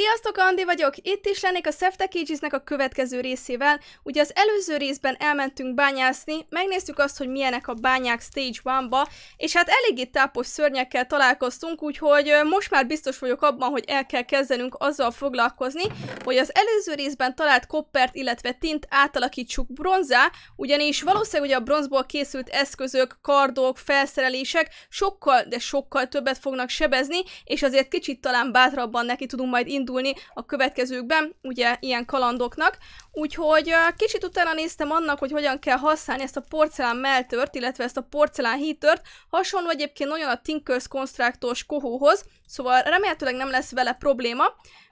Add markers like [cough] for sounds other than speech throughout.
Sziasztok, Andi vagyok! Itt is lennék a Sefte a következő részével. Ugye az előző részben elmentünk bányászni, megnéztük azt, hogy milyenek a bányák Stage 1-ba, és hát eléggé tápos szörnyekkel találkoztunk, úgyhogy most már biztos vagyok abban, hogy el kell kezdenünk azzal foglalkozni, hogy az előző részben talált koppert, illetve tint átalakítsuk bronzá, ugyanis valószínűleg ugye a bronzból készült eszközök, kardok, felszerelések sokkal, de sokkal többet fognak sebezni, és azért kicsit talán bátrabban neki tudunk majd indulni indulni a következőkben, ugye ilyen kalandoknak. Úgyhogy kicsit utána néztem annak, hogy hogyan kell használni ezt a porcelán meltört, illetve ezt a porcelán hítört, hasonló egyébként nagyon a Tinker's Constructors kohóhoz, szóval remélhetőleg nem lesz vele probléma,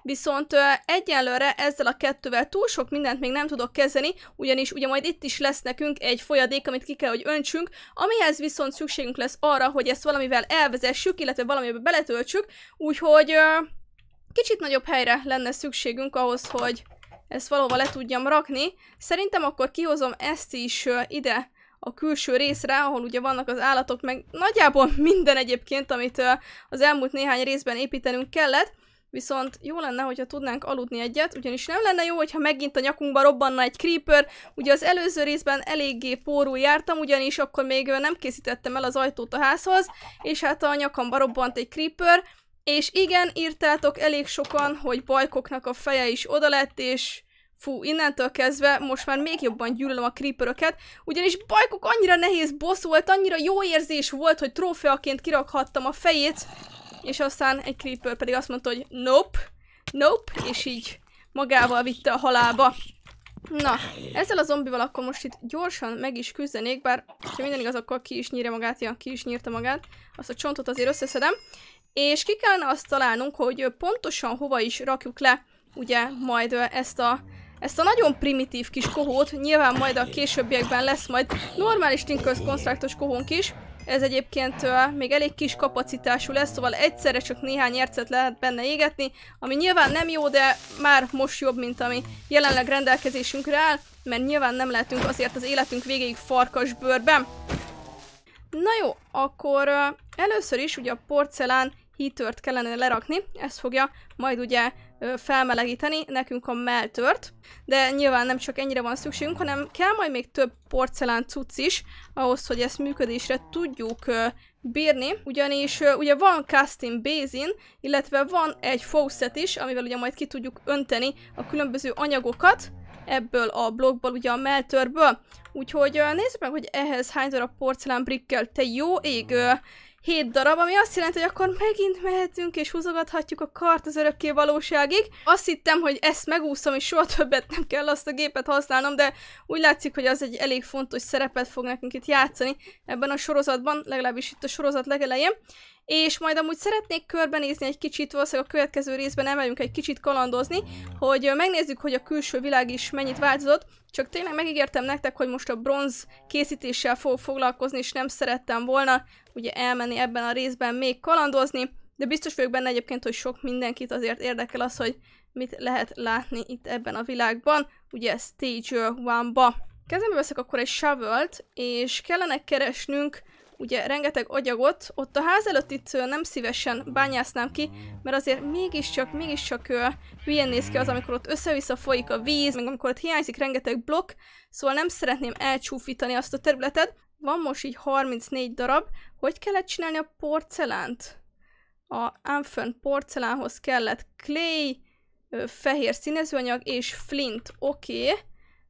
viszont egyenlőre ezzel a kettővel túl sok mindent még nem tudok kezdeni, ugyanis ugye majd itt is lesz nekünk egy folyadék, amit ki kell, hogy öntsünk, amihez viszont szükségünk lesz arra, hogy ezt valamivel elvezessük, illetve valamivel beletöltsük, úgyhogy Kicsit nagyobb helyre lenne szükségünk ahhoz, hogy ezt valóban le tudjam rakni. Szerintem akkor kihozom ezt is ide a külső részre, ahol ugye vannak az állatok, meg nagyjából minden egyébként, amit az elmúlt néhány részben építenünk kellett. Viszont jó lenne, hogyha tudnánk aludni egyet, ugyanis nem lenne jó, hogyha megint a nyakunkba robbanna egy creeper. Ugye az előző részben eléggé pórú jártam, ugyanis akkor még nem készítettem el az ajtót a házhoz, és hát a nyakamba robbant egy creeper, és igen, írtátok elég sokan, hogy bajkoknak a feje is oda lett, és fú, innentől kezdve most már még jobban gyűlölöm a creeperöket, ugyanis bajkok annyira nehéz boss volt, annyira jó érzés volt, hogy trófeaként kirakhattam a fejét, és aztán egy creeper pedig azt mondta, hogy nope, nope, és így magával vitte a halába. Na, ezzel a zombival akkor most itt gyorsan meg is küzdenék, bár ha minden igaz, akkor ki is nyírja magát, ja, ki is nyírta magát. Azt a csontot azért összeszedem és ki kellene azt találnunk, hogy pontosan hova is rakjuk le ugye majd ezt a, ezt a nagyon primitív kis kohót, nyilván majd a későbbiekben lesz majd normális Tinkers Constructos kohónk is, ez egyébként uh, még elég kis kapacitású lesz, szóval egyszerre csak néhány ercet lehet benne égetni, ami nyilván nem jó, de már most jobb, mint ami jelenleg rendelkezésünkre áll, mert nyilván nem lehetünk azért az életünk végéig farkasbőrben. Na jó, akkor uh, először is ugye a porcelán hítört kellene lerakni, ezt fogja majd ugye felmelegíteni nekünk a melltört, de nyilván nem csak ennyire van szükségünk, hanem kell majd még több porcelán cucc is, ahhoz, hogy ezt működésre tudjuk bírni, ugyanis ugye van casting basin, illetve van egy faucet is, amivel ugye majd ki tudjuk önteni a különböző anyagokat, ebből a blogból, ugye a meltörből. Úgyhogy nézzük meg, hogy ehhez hány darab porcelán brikkel te jó ég 7 darab, ami azt jelenti, hogy akkor megint mehetünk és húzogathatjuk a kart az örökké valóságig. Azt hittem, hogy ezt megúszom, és soha többet nem kell azt a gépet használnom, de úgy látszik, hogy az egy elég fontos szerepet fog nekünk itt játszani ebben a sorozatban, legalábbis itt a sorozat legelején és majd amúgy szeretnék körbenézni egy kicsit, valószínűleg a következő részben elmegyünk egy kicsit kalandozni, hogy megnézzük, hogy a külső világ is mennyit változott, csak tényleg megígértem nektek, hogy most a bronz készítéssel fog foglalkozni, és nem szerettem volna ugye elmenni ebben a részben még kalandozni, de biztos vagyok benne egyébként, hogy sok mindenkit azért érdekel az, hogy mit lehet látni itt ebben a világban, ugye Stage 1-ba. Kezembe veszek akkor egy shovel és kellene keresnünk ugye rengeteg agyagot, ott a ház előtt itt nem szívesen bányásznám ki, mert azért mégiscsak, mégiscsak hülyén néz ki az, amikor ott össze-vissza folyik a víz, meg amikor ott hiányzik rengeteg blokk, szóval nem szeretném elcsúfítani azt a területet. Van most így 34 darab. Hogy kellett csinálni a porcelánt? A Amphen porcelánhoz kellett clay, fehér színezőanyag és flint. Oké. Okay.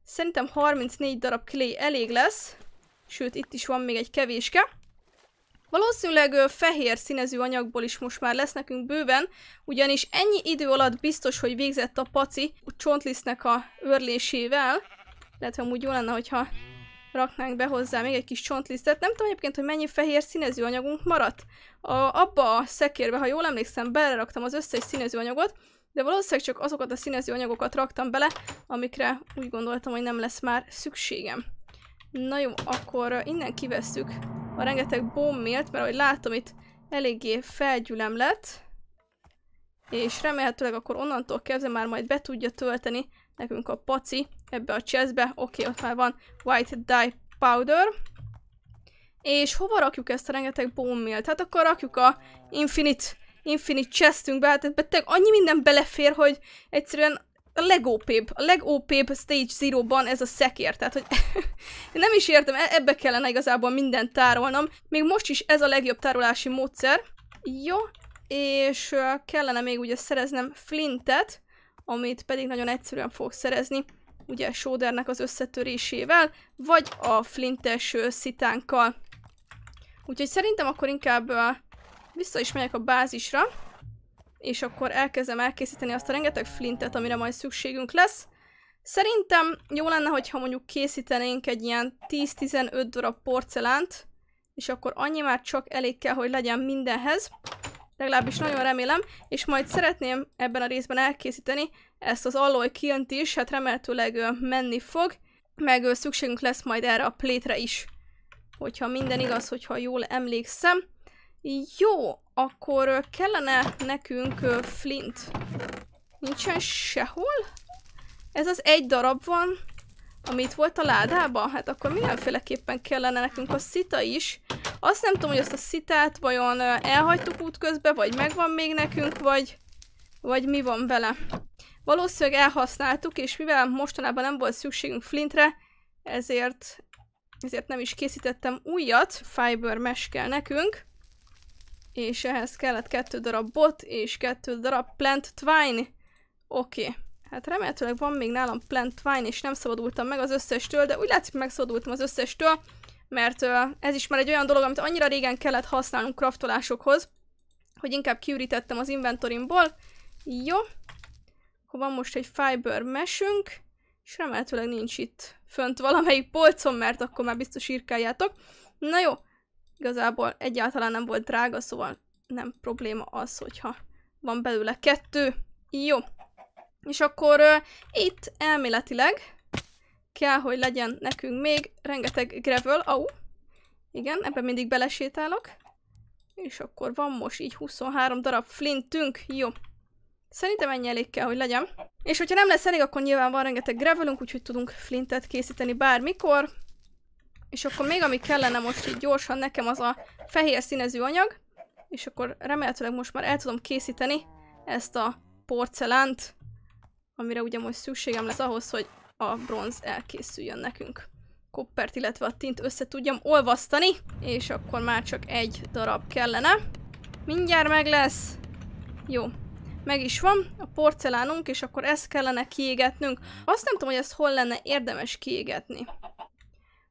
Szerintem 34 darab clay elég lesz. Sőt, itt is van még egy kevéske. Valószínűleg fehér színezű anyagból is most már lesz nekünk bőven, ugyanis ennyi idő alatt biztos, hogy végzett a paci a csontlisznek a örlésével. Lehet, hogy amúgy jó lenne, hogyha raknánk be hozzá még egy kis csontlisztet. Nem tudom egyébként, hogy mennyi fehér színezű anyagunk maradt. A, abba a szekérbe, ha jól emlékszem, beleraktam az összes színező anyagot, de valószínűleg csak azokat a színező anyagokat raktam bele, amikre úgy gondoltam, hogy nem lesz már szükségem. Na jó, akkor innen kivesszük a rengeteg bommélt, mert ahogy látom itt eléggé felgyülem lett. És remélhetőleg akkor onnantól kezdve már majd be tudja tölteni nekünk a paci ebbe a chestbe. Oké, okay, ott már van white dye powder. És hova rakjuk ezt a rengeteg bommélt? Hát akkor rakjuk a infinite, infinite chestünkbe. Hát ebbe annyi minden belefér, hogy egyszerűen a legópébb, a legópébb Stage Zero-ban ez a szekér, tehát hogy [laughs] nem is értem, e- ebbe kellene igazából mindent tárolnom. Még most is ez a legjobb tárolási módszer. Jó, és kellene még ugye szereznem flintet, amit pedig nagyon egyszerűen fogok szerezni, ugye sódernek az összetörésével, vagy a flintes szitánkkal. Úgyhogy szerintem akkor inkább vissza is megyek a bázisra, és akkor elkezdem elkészíteni azt a rengeteg flintet, amire majd szükségünk lesz. Szerintem jó lenne, hogyha mondjuk készítenénk egy ilyen 10-15 darab porcelánt, és akkor annyi már csak elég kell, hogy legyen mindenhez. Legalábbis nagyon remélem, és majd szeretném ebben a részben elkészíteni ezt az alloy kilnt is, hát remélhetőleg menni fog, meg szükségünk lesz majd erre a plétre is, hogyha minden igaz, hogyha jól emlékszem. Jó, akkor kellene nekünk flint. Nincsen sehol? Ez az egy darab van, amit volt a ládában? Hát akkor mindenféleképpen kellene nekünk a szita is. Azt nem tudom, hogy azt a szitát vajon elhagytuk útközben, vagy megvan még nekünk, vagy, vagy mi van vele. Valószínűleg elhasználtuk, és mivel mostanában nem volt szükségünk flintre, ezért, ezért nem is készítettem újat. Fiber mesh kell nekünk és ehhez kellett kettő darab bot, és kettő darab plant twine. Oké. Okay. Hát remélhetőleg van még nálam plant twine, és nem szabadultam meg az összestől, de úgy látszik megszabadultam az összestől, mert ez is már egy olyan dolog, amit annyira régen kellett használnunk kraftolásokhoz, hogy inkább kiürítettem az inventorimból. Jó. Akkor van most egy fiber mesünk, és remélhetőleg nincs itt fönt valamelyik polcon, mert akkor már biztos írkáljátok. Na jó, Igazából egyáltalán nem volt drága, szóval nem probléma az, hogyha van belőle kettő. Jó. És akkor uh, itt elméletileg kell, hogy legyen nekünk még rengeteg gravel. Au. Igen, ebben mindig belesétálok. És akkor van most így 23 darab flintünk. Jó. Szerintem ennyi elég kell, hogy legyen. És hogyha nem lesz elég, akkor nyilván van rengeteg gravelünk, úgyhogy tudunk flintet készíteni bármikor. És akkor még ami kellene most így gyorsan nekem az a fehér színezű anyag, és akkor remélhetőleg most már el tudom készíteni ezt a porcelánt, amire ugye most szükségem lesz ahhoz, hogy a bronz elkészüljön nekünk. Koppert, illetve a tint össze tudjam olvasztani, és akkor már csak egy darab kellene. Mindjárt meg lesz. Jó, meg is van a porcelánunk, és akkor ezt kellene kiégetnünk. Azt nem tudom, hogy ezt hol lenne érdemes kiégetni.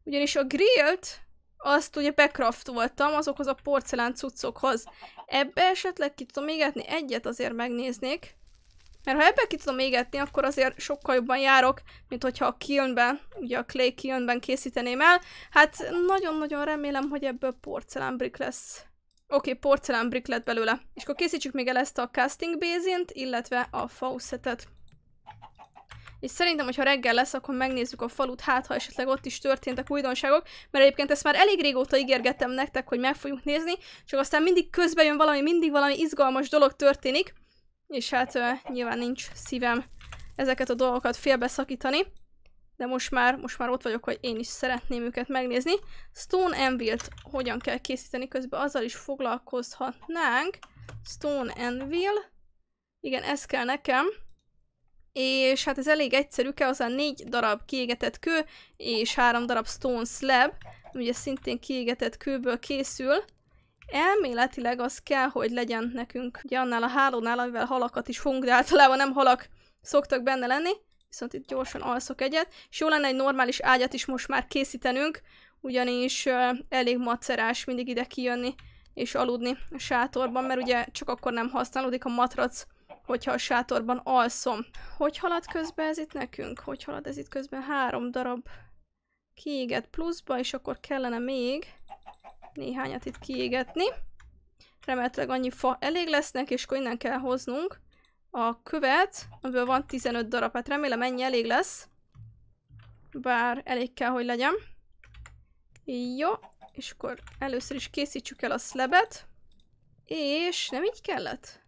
Ugyanis a grillt azt ugye bekraftoltam azokhoz a porcelán cuccokhoz. Ebbe esetleg ki tudom égetni? Egyet azért megnéznék. Mert ha ebbe ki tudom égetni, akkor azért sokkal jobban járok, mint hogyha a kilnben, ugye a clay kilnben készíteném el. Hát nagyon-nagyon remélem, hogy ebből porcelán brick lesz. Oké, okay, porcelán brick lett belőle. És akkor készítsük még el ezt a casting bézint, illetve a faucetet és szerintem, hogyha reggel lesz, akkor megnézzük a falut, hát ha esetleg ott is történtek újdonságok, mert egyébként ezt már elég régóta ígérgettem nektek, hogy meg fogjuk nézni, csak aztán mindig közben jön valami, mindig valami izgalmas dolog történik, és hát uh, nyilván nincs szívem ezeket a dolgokat félbeszakítani, de most már, most már ott vagyok, hogy én is szeretném őket megnézni. Stone envilt, hogyan kell készíteni, közben azzal is foglalkozhatnánk. Stone Anvil. Igen, ez kell nekem és hát ez elég egyszerűke, az a négy darab kiégetett kő, és három darab stone slab, ugye szintén kiégetett kőből készül. Elméletileg az kell, hogy legyen nekünk, ugye annál a hálónál, amivel halakat is fogunk, de általában nem halak szoktak benne lenni, viszont itt gyorsan alszok egyet, és jó lenne egy normális ágyat is most már készítenünk, ugyanis elég macerás mindig ide kijönni és aludni a sátorban, mert ugye csak akkor nem használódik a matrac hogyha a sátorban alszom. Hogy halad közben ez itt nekünk? Hogy halad ez itt közben? Három darab kiégett pluszba, és akkor kellene még néhányat itt kiégetni. Remélhetőleg annyi fa elég lesznek, és akkor innen kell hoznunk a követ, amiből van 15 darab, hát remélem ennyi elég lesz. Bár elég kell, hogy legyen. Jó, és akkor először is készítsük el a szlebet. És nem így kellett?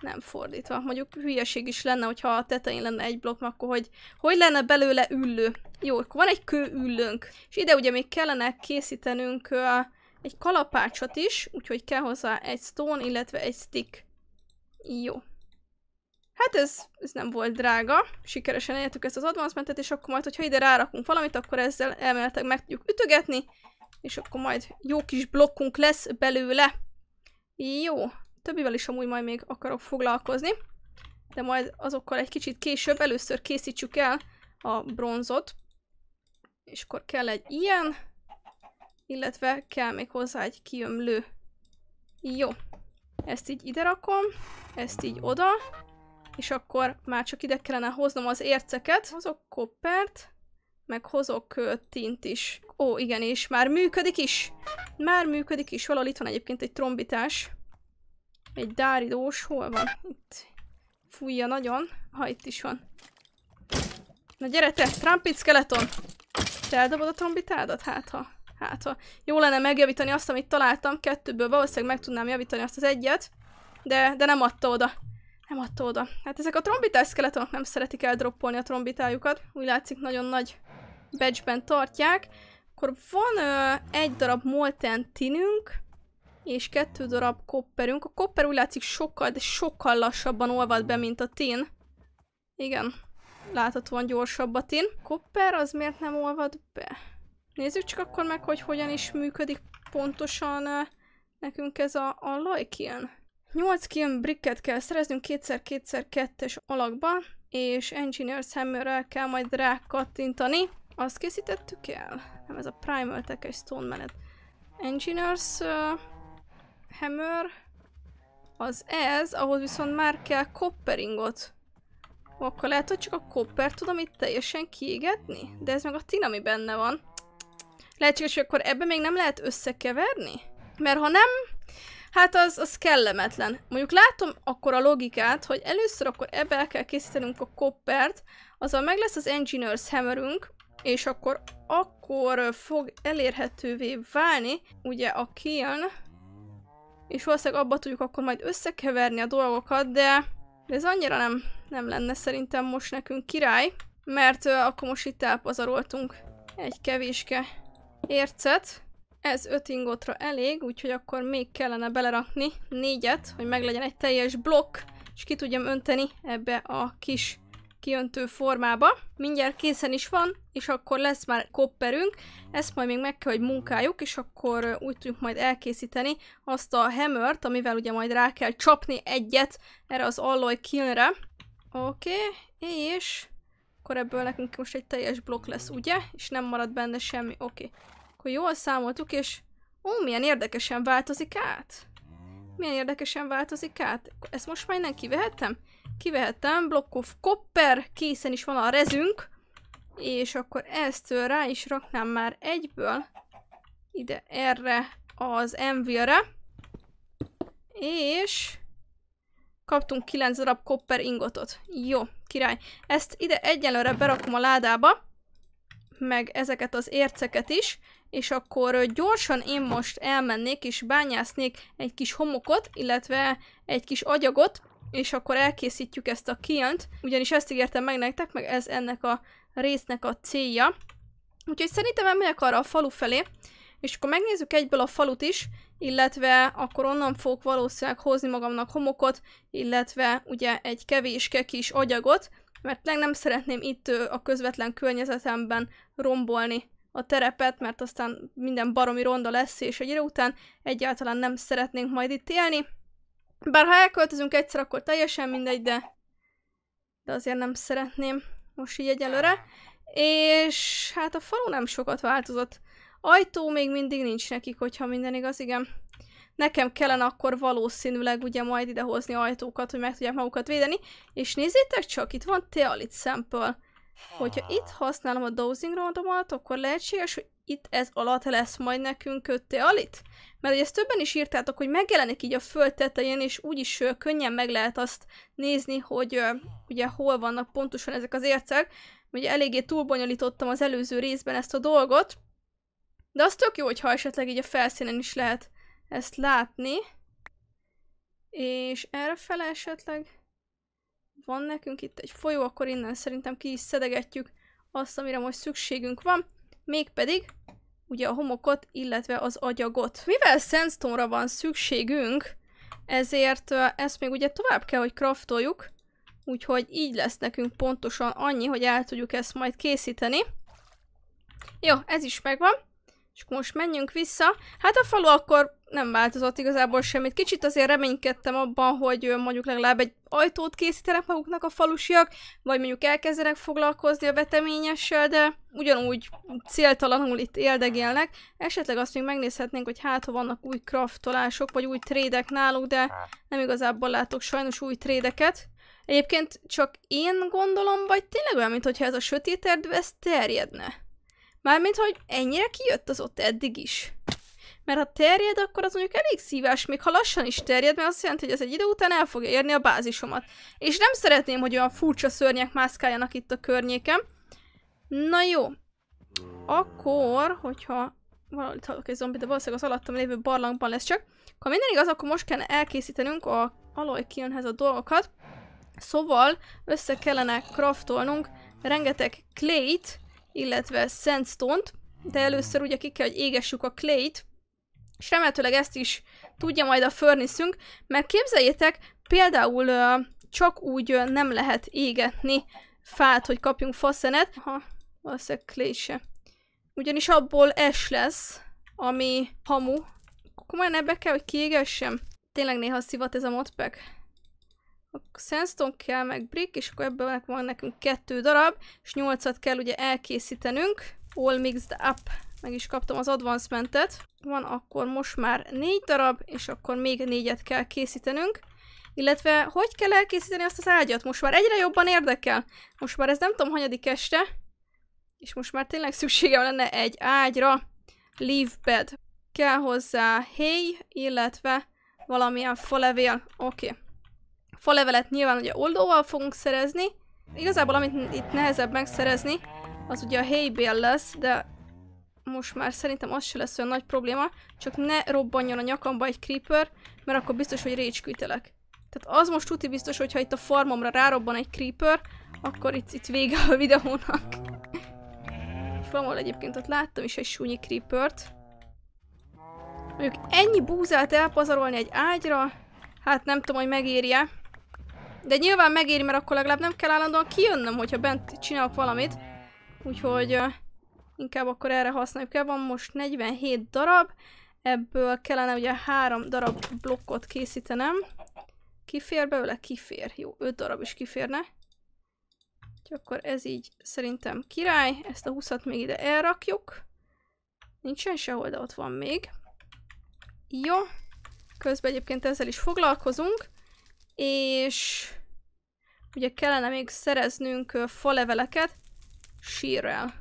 Nem fordítva. Mondjuk hülyeség is lenne, hogyha a tetején lenne egy blokk, akkor hogy, hogy lenne belőle üllő. Jó, akkor van egy kő üllőnk. És ide ugye még kellene készítenünk uh, egy kalapácsot is, úgyhogy kell hozzá egy stone, illetve egy stick. Jó. Hát ez, ez nem volt drága. Sikeresen értük ezt az advanced és akkor majd, hogyha ide rárakunk valamit, akkor ezzel elméletek meg tudjuk ütögetni, és akkor majd jó kis blokkunk lesz belőle. Jó, Többivel is amúgy majd még akarok foglalkozni, de majd azokkal egy kicsit később. Először készítsük el a bronzot, és akkor kell egy ilyen, illetve kell még hozzá egy kiömlő. Jó. Ezt így ide rakom, ezt így oda, és akkor már csak ide kellene hoznom az érceket. Hozok koppert, meg hozok tint is. Ó, igen, és már működik is! Már működik is, valahol itt van egyébként egy trombitás. Egy dáridós, hol van? Itt fújja nagyon. Ha itt is van. Na gyere te, trumpet skeleton! Te eldobod a trombitádat? Hát ha. Hát ha. Jó lenne megjavítani azt, amit találtam. Kettőből valószínűleg meg tudnám javítani azt az egyet. De, de nem adta oda. Nem adta oda. Hát ezek a trombitás skeletonok nem szeretik eldroppolni a trombitájukat. Úgy látszik, nagyon nagy becsben tartják. Akkor van ö, egy darab molten tinünk és kettő darab kopperünk. A kopper úgy látszik sokkal, de sokkal lassabban olvad be, mint a tin. Igen, láthatóan gyorsabb a tin. Kopper az miért nem olvad be? Nézzük csak akkor meg, hogy hogyan is működik pontosan eh, nekünk ez a, a lajkien. 8 kiln bricket kell szereznünk kétszer-kétszer kettes alakba, és Engineer's hammer kell majd rákattintani. Azt készítettük el? Nem, ez a Primal Tech Stone menet. Engineers... Uh, hammer. Az ez, ahhoz viszont már kell copperingot. Akkor lehet, hogy csak a copper tudom itt teljesen kiégetni? De ez meg a tin, ami benne van. Lehetséges, hogy akkor ebbe még nem lehet összekeverni? Mert ha nem, hát az, az kellemetlen. Mondjuk látom akkor a logikát, hogy először akkor ebbe el kell készítenünk a koppert, azzal meg lesz az Engineer's Hammerünk, és akkor akkor fog elérhetővé válni, ugye a kiln, és valószínűleg abba tudjuk akkor majd összekeverni a dolgokat, de, ez annyira nem, nem lenne szerintem most nekünk király, mert uh, akkor most itt elpazaroltunk egy kevéske ércet. Ez öt ingotra elég, úgyhogy akkor még kellene belerakni négyet, hogy meglegyen egy teljes blokk, és ki tudjam önteni ebbe a kis kiöntő formába. Mindjárt készen is van, és akkor lesz már kopperünk. Ezt majd még meg kell, hogy munkáljuk, és akkor úgy tudjuk majd elkészíteni azt a hemört, amivel ugye majd rá kell csapni egyet erre az alloy kilnre. Oké, okay, és akkor ebből nekünk most egy teljes blokk lesz, ugye? És nem marad benne semmi, oké. Okay. Akkor jól számoltuk, és ó, milyen érdekesen változik át. Milyen érdekesen változik át. Ezt most már nem kivehettem? kivehetem, block of copper, készen is van a rezünk, és akkor ezt rá is raknám már egyből ide erre az envilre, és kaptunk 9 darab copper ingotot. Jó, király. Ezt ide egyelőre berakom a ládába, meg ezeket az érceket is, és akkor gyorsan én most elmennék és bányásznék egy kis homokot, illetve egy kis agyagot, és akkor elkészítjük ezt a kilnt, ugyanis ezt ígértem meg nektek, meg ez ennek a résznek a célja. Úgyhogy szerintem elmegyek arra a falu felé, és akkor megnézzük egyből a falut is, illetve akkor onnan fogok valószínűleg hozni magamnak homokot, illetve ugye egy kevéske kis agyagot, mert nem szeretném itt a közvetlen környezetemben rombolni a terepet, mert aztán minden baromi ronda lesz, és egy idő után egyáltalán nem szeretnénk majd itt élni. Bár ha elköltözünk egyszer, akkor teljesen mindegy, de, de azért nem szeretném most így egyelőre. És hát a falu nem sokat változott. Ajtó még mindig nincs nekik, hogyha minden igaz, igen. Nekem kellene akkor valószínűleg ugye majd idehozni ajtókat, hogy meg tudják magukat védeni. És nézzétek csak, itt van Tealit Sample. Hogyha itt használom a dozing rondomat, akkor lehetséges, hogy itt ez alatt lesz majd nekünk Tealit. Mert ezt többen is írtátok, hogy megjelenik így a föld tetején, és úgyis könnyen meg lehet azt nézni, hogy ugye hol vannak pontosan ezek az ércek. Ugye eléggé túlbonyolítottam az előző részben ezt a dolgot, de az tök jó, hogyha esetleg így a felszínen is lehet ezt látni. És errefele esetleg van nekünk itt egy folyó, akkor innen szerintem ki is szedegetjük azt, amire most szükségünk van. Mégpedig ugye a homokot, illetve az agyagot. Mivel sandstone van szükségünk, ezért ezt még ugye tovább kell, hogy kraftoljuk, úgyhogy így lesz nekünk pontosan annyi, hogy el tudjuk ezt majd készíteni. Jó, ez is megvan. És most menjünk vissza. Hát a falu akkor nem változott igazából semmit. Kicsit azért reménykedtem abban, hogy mondjuk legalább egy ajtót készítenek maguknak a falusiak, vagy mondjuk elkezdenek foglalkozni a veteményessel, de ugyanúgy céltalanul itt éldegélnek. Esetleg azt még megnézhetnénk, hogy hát ha vannak új kraftolások, vagy új trédek náluk, de nem igazából látok sajnos új trédeket. Egyébként csak én gondolom, vagy tényleg olyan, mintha ez a sötét erdő, ez terjedne? Mármint, hogy ennyire kijött az ott eddig is. Mert ha terjed, akkor az mondjuk elég szívás, még ha lassan is terjed, mert azt jelenti, hogy ez egy idő után el fogja érni a bázisomat. És nem szeretném, hogy olyan furcsa szörnyek mászkáljanak itt a környékem. Na jó. Akkor, hogyha itt hallok egy zombi, de valószínűleg az alattam lévő barlangban lesz csak. Ha minden igaz, akkor most kell elkészítenünk a alojkilnhez a dolgokat. Szóval össze kellene kraftolnunk rengeteg clayt, illetve sandstone-t, de először ugye ki kell, hogy égessük a clay-t, és remélhetőleg ezt is tudja majd a furnace mert képzeljétek, például csak úgy nem lehet égetni fát, hogy kapjunk faszenet. Ha, valószínűleg clay se. Ugyanis abból es lesz, ami hamu. akkor majd ebbe kell, hogy kiégessem? Tényleg néha szivat ez a modpack. Sandstone kell, meg Brick, és akkor ebből van nekünk kettő darab, és nyolcat kell ugye elkészítenünk. All mixed up. Meg is kaptam az advancementet. Van akkor most már négy darab, és akkor még négyet kell készítenünk. Illetve hogy kell elkészíteni azt az ágyat? Most már egyre jobban érdekel. Most már ez nem tudom, hanyadik este. És most már tényleg szükségem lenne egy ágyra. Leave bed. Kell hozzá hely, illetve valamilyen falevél. Oké. Okay. Falevelet nyilván ugye oldóval fogunk szerezni. Igazából amit itt nehezebb megszerezni, az ugye a helybél lesz, de most már szerintem az se lesz olyan nagy probléma, csak ne robbanjon a nyakamba egy creeper, mert akkor biztos, hogy rage Tehát az most tuti biztos, ha itt a farmomra rárobban egy creeper, akkor itt, itt vége a videónak. És valahol egyébként ott láttam is egy súnyi creepert. Mondjuk ennyi búzát elpazarolni egy ágyra, hát nem tudom, hogy megérje. De nyilván megéri, mert akkor legalább nem kell állandóan kijönnöm, hogyha bent csinálok valamit. Úgyhogy uh, inkább akkor erre használjuk el. Van most 47 darab. Ebből kellene ugye három darab blokkot készítenem. Kifér belőle? Kifér. Jó, 5 darab is kiférne. Úgyhogy akkor ez így szerintem király. Ezt a 20-at még ide elrakjuk. Nincsen sehol, de ott van még. Jó. Közben egyébként ezzel is foglalkozunk. És Ugye kellene még szereznünk faleveleket sírrel.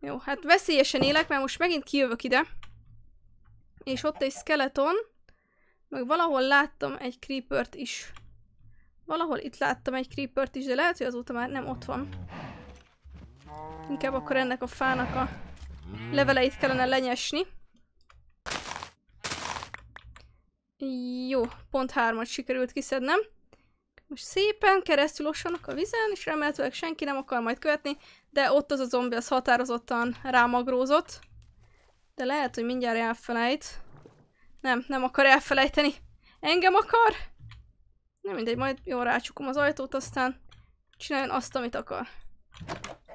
Jó, hát veszélyesen élek, mert most megint kijövök ide. És ott egy skeleton. Meg valahol láttam egy creepert is. Valahol itt láttam egy creepert is, de lehet, hogy azóta már nem ott van. Inkább akkor ennek a fának a leveleit kellene lenyesni. Jó, pont hármat sikerült kiszednem. Most szépen keresztül ossanak a vizen, és remélhetőleg senki nem akar majd követni, de ott az a zombi az határozottan rámagrózott. De lehet, hogy mindjárt elfelejt. Nem, nem akar elfelejteni. Engem akar? Nem mindegy, majd jól rácsukom az ajtót, aztán csináljon azt, amit akar.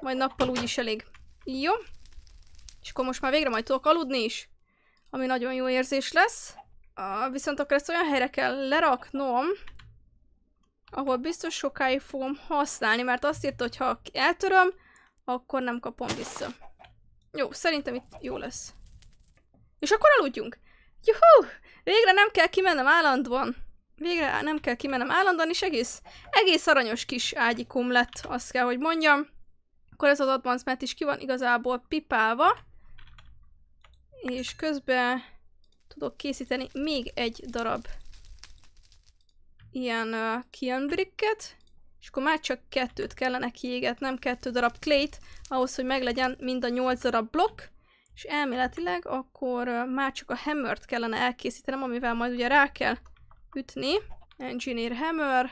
Majd nappal úgyis elég. Jó. És akkor most már végre majd tudok aludni is. Ami nagyon jó érzés lesz. Uh, viszont akkor ezt olyan helyre kell leraknom, ahol biztos sokáig fogom használni, mert azt írta, hogy ha eltöröm, akkor nem kapom vissza. Jó, szerintem itt jó lesz. És akkor aludjunk! Juhú! Végre nem kell kimennem állandóan. Végre nem kell kimennem állandóan, és egész, egész aranyos kis ágyikum lett, azt kell, hogy mondjam. Akkor ez az Advanced Mat is ki van igazából pipálva. És közben tudok készíteni még egy darab ilyen uh, kiln bricket, és akkor már csak kettőt kellene kiégetnem, kettő darab klét, ahhoz, hogy meglegyen mind a nyolc darab blokk, és elméletileg akkor uh, már csak a hammert kellene elkészítenem, amivel majd ugye rá kell ütni. Engineer hammer.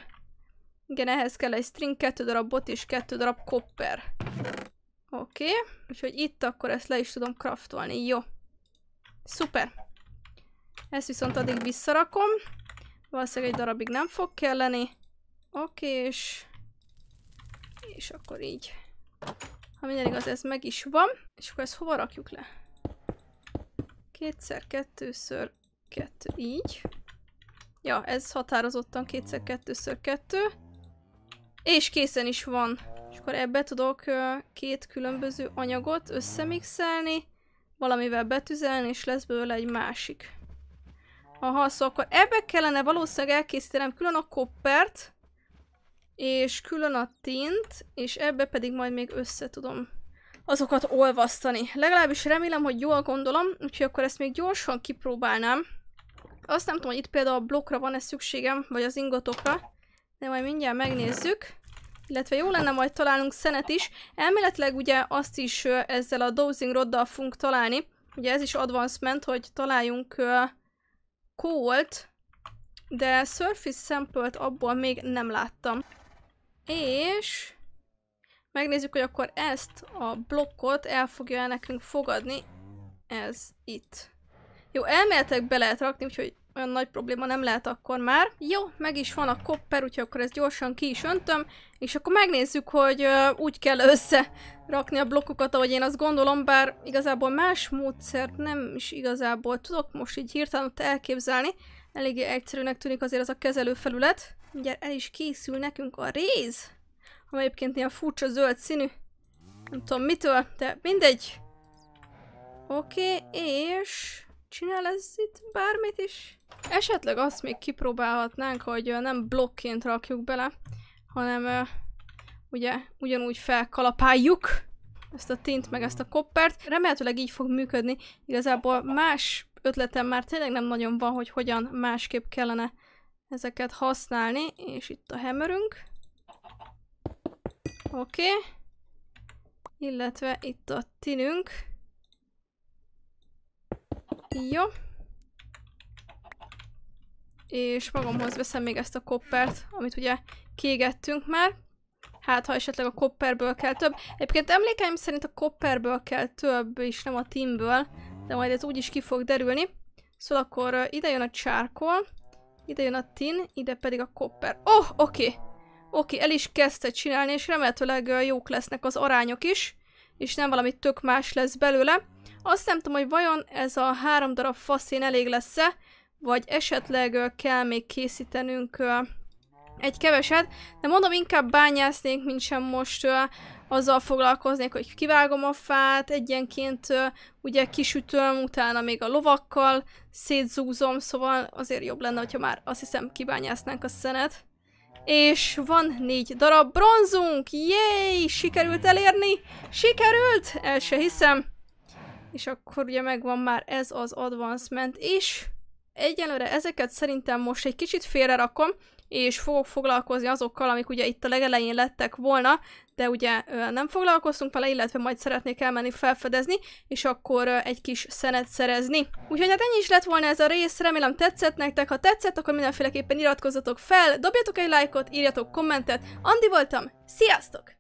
Igen, ehhez kell egy string, kettő darab bot és kettő darab copper. Oké, okay. úgyhogy itt akkor ezt le is tudom kraftolni. Jó. Szuper. Ezt viszont addig visszarakom. Valószínűleg egy darabig nem fog kelleni. Oké, és... És akkor így. Ha minden igaz, ez meg is van. És akkor ezt hova rakjuk le? Kétszer, kettőször, kettő, így. Ja, ez határozottan kétszer, kettőször, kettő. És készen is van. És akkor ebbe tudok két különböző anyagot összemixelni, valamivel betüzelni, és lesz belőle egy másik. Aha, szóval akkor ebbe kellene valószínűleg elkészítenem külön a koppert, és külön a tint, és ebbe pedig majd még össze tudom azokat olvasztani. Legalábbis remélem, hogy jól gondolom, úgyhogy akkor ezt még gyorsan kipróbálnám. Azt nem tudom, hogy itt például a blokkra van-e szükségem, vagy az ingatokra, de majd mindjárt megnézzük. Illetve jó lenne majd találnunk szenet is. Elméletileg ugye azt is ezzel a dosing roddal fogunk találni. Ugye ez is advancement, hogy találjunk kólt, de surface sample abból még nem láttam. És megnézzük, hogy akkor ezt a blokkot el fogja -e nekünk fogadni. Ez itt. Jó, elméletek be lehet rakni, úgyhogy olyan nagy probléma nem lehet akkor már. Jó, meg is van a kopper, úgyhogy akkor ezt gyorsan ki is öntöm, és akkor megnézzük, hogy uh, úgy kell összerakni a blokkokat, ahogy én azt gondolom, bár igazából más módszert nem is igazából tudok most így hirtelen elképzelni. Eléggé egyszerűnek tűnik azért az a kezelőfelület. Ugye el is készül nekünk a réz, ami egyébként ilyen furcsa zöld színű. Nem tudom mitől, de mindegy. Oké, okay, és csinál ez itt bármit is? Esetleg azt még kipróbálhatnánk, hogy nem blokként rakjuk bele, hanem ugye ugyanúgy felkalapáljuk ezt a tint meg ezt a koppert. Remélhetőleg így fog működni. Igazából más ötletem már tényleg nem nagyon van, hogy hogyan másképp kellene ezeket használni. És itt a hammerünk. Oké. Okay. Illetve itt a tinünk. Jó. És magamhoz veszem még ezt a koppert, amit ugye kégettünk már. Hát, ha esetleg a kopperből kell több. Egyébként emlékeim szerint a kopperből kell több, és nem a timből. De majd ez úgy is ki fog derülni. Szóval akkor uh, ide jön a csárkol, ide jön a tin, ide pedig a kopper. Oh, oké! Okay. Oké, okay, el is kezdte csinálni, és remélhetőleg uh, jók lesznek az arányok is és nem valami tök más lesz belőle. Azt nem tudom, hogy vajon ez a három darab faszén elég lesz-e, vagy esetleg kell még készítenünk egy keveset, de mondom inkább bányásznék, mint sem most azzal foglalkoznék, hogy kivágom a fát, egyenként ugye kisütöm, utána még a lovakkal szétzúzom, szóval azért jobb lenne, hogyha már azt hiszem kibányásznánk a szenet és van négy darab bronzunk, jéj, sikerült elérni, sikerült, el se hiszem. És akkor ugye megvan már ez az advancement is. Egyelőre ezeket szerintem most egy kicsit félrerakom, és fogok foglalkozni azokkal, amik ugye itt a legelején lettek volna, de ugye nem foglalkoztunk vele, illetve majd szeretnék elmenni felfedezni, és akkor egy kis szenet szerezni. Úgyhogy hát ennyi is lett volna ez a rész, remélem tetszett nektek, ha tetszett, akkor mindenféleképpen iratkozzatok fel, dobjatok egy lájkot, írjatok kommentet, Andi voltam, sziasztok!